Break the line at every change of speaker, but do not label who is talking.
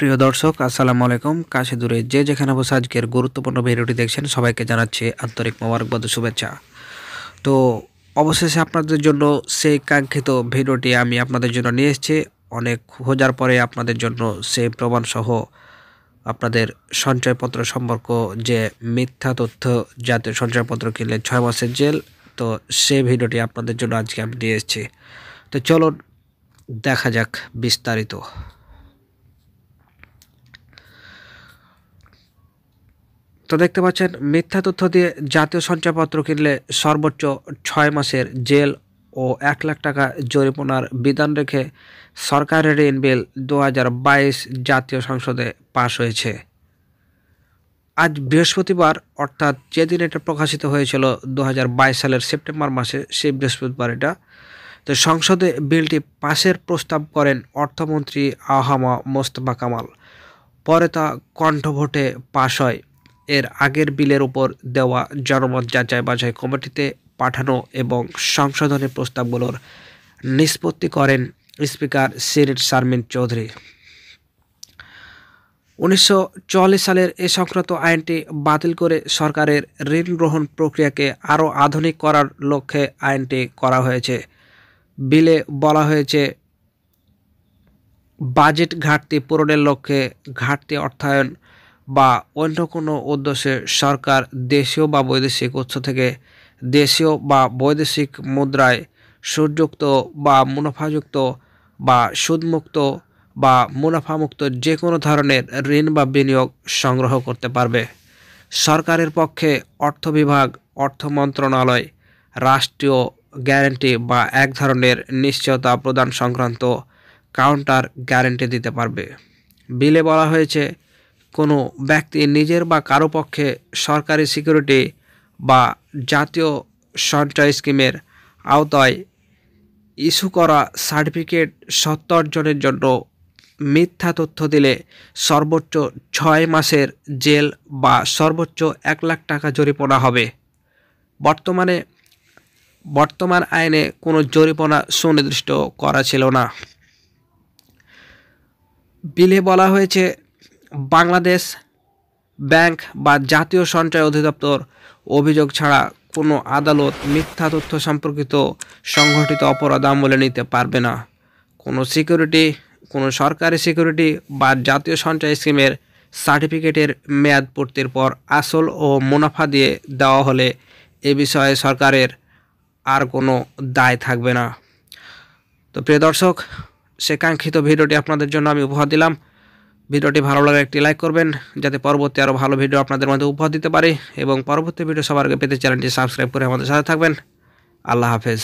প্রিয় দর্শক আসসালামু আলাইকুম কাশি দূরে যে যেখানে বসে আজকের গুরুত্বপূর্ণ ভিডিওটি দেখছেন সবাইকে জানাচ্ছি আন্তরিক মোবারকবাদ শুভেচ্ছা তো অবশেষে আপনাদের জন্য সেই কাঙ্ক্ষিত ভিডিওটি আমি আপনাদের জন্য নিয়ে এসেছি অনেক খোঁজার পরে আপনাদের জন্য সেই প্রমাণসহ আপনাদের সঞ্চয়পত্র সম্পর্ক যে মিথ্যা তথ্য জাতীয় সঞ্চয়পত্র কিনলে ছয় মাসের জেল তো সেই ভিডিওটি আপনাদের জন্য আজকে আমি নিয়ে এসেছি তো চলুন দেখা যাক বিস্তারিত তো দেখতে পাচ্ছেন মিথ্যা তথ্য দিয়ে জাতীয় সঞ্চয়পত্র কিনলে সর্বোচ্চ ছয় মাসের জেল ও এক লাখ টাকা জরিমানার বিধান রেখে সরকারের ঋণ বিল দু জাতীয় সংসদে পাশ হয়েছে আজ বৃহস্পতিবার অর্থাৎ যেদিন এটা প্রকাশিত হয়েছিল দু সালের সেপ্টেম্বর মাসে সেই বৃহস্পতিবার এটা তো সংসদে বিলটি পাশের প্রস্তাব করেন অর্থমন্ত্রী আহামা মোস্তফা কামাল পরে তা কণ্ঠভোটে পাশ হয় এর আগের বিলের উপর দেওয়া জনমত যাচাই বাছাই কমিটিতে পাঠানো এবং সংশোধনের প্রস্তাবগুলোর নিষ্পত্তি করেন স্পিকার সিরিট শারমিন চৌধুরী উনিশশো সালের এ সংক্রান্ত আইনটি বাতিল করে সরকারের ঋণ গ্রহণ প্রক্রিয়াকে আরও আধুনিক করার লক্ষ্যে আইনটি করা হয়েছে বিলে বলা হয়েছে বাজেট ঘাটতি পূরণের লক্ষ্যে ঘাটতি অর্থায়ন বা অন্য কোনো উদ্দেশ্যে সরকার দেশীয় বা বৈদেশিক উৎস থেকে দেশীয় বা বৈদেশিক মুদ্রায় সুদযুক্ত বা মুনাফাযুক্ত বা সুদমুক্ত বা মুনাফামুক্ত যে কোনো ধরনের ঋণ বা বিনিয়োগ সংগ্রহ করতে পারবে সরকারের পক্ষে অর্থ বিভাগ অর্থ মন্ত্রণালয় রাষ্ট্রীয় গ্যারেন্টি বা এক ধরনের নিশ্চয়তা প্রদান সংক্রান্ত কাউন্টার গ্যারেন্টি দিতে পারবে বিলে বলা হয়েছে কোনো ব্যক্তি নিজের বা কারো পক্ষে সরকারি সিকিউরিটি বা জাতীয় সঞ্চয় স্কিমের আওতায় ইস্যু করা সার্টিফিকেট সত্য অর্জনের জন্য মিথ্যা তথ্য দিলে সর্বোচ্চ ছয় মাসের জেল বা সর্বোচ্চ এক লাখ টাকা জরিপনা হবে বর্তমানে বর্তমান আইনে কোনো জরিপনা সুনির্দিষ্ট করা ছিল না বিলে বলা হয়েছে বাংলাদেশ ব্যাংক বা জাতীয় সঞ্চয় অধিদপ্তর অভিযোগ ছাড়া কোনো আদালত মিথ্যা তথ্য সম্পর্কিত সংঘটিত অপরাধ আমলে নিতে পারবে না কোনো সিকিউরিটি কোনো সরকারি সিকিউরিটি বা জাতীয় সঞ্চয় স্কিমের সার্টিফিকেটের মেয়াদ পূর্তির পর আসল ও মুনাফা দিয়ে দেওয়া হলে এ বিষয়ে সরকারের আর কোনো দায় থাকবে না তো প্রিয় দর্শক সেকাঙ্ক্ষিত ভিডিওটি আপনাদের জন্য আমি উপহার দিলাম ভিডিওটি ভালো লাগে একটি লাইক করবেন যাতে পরবর্তী আরও ভালো ভিডিও আপনাদের মধ্যে উপহার দিতে পারি এবং পরবর্তী ভিডিও সবার আগে পেতে চ্যানেলটি সাবস্ক্রাইব করে আমাদের সাথে থাকবেন আল্লাহ হাফেজ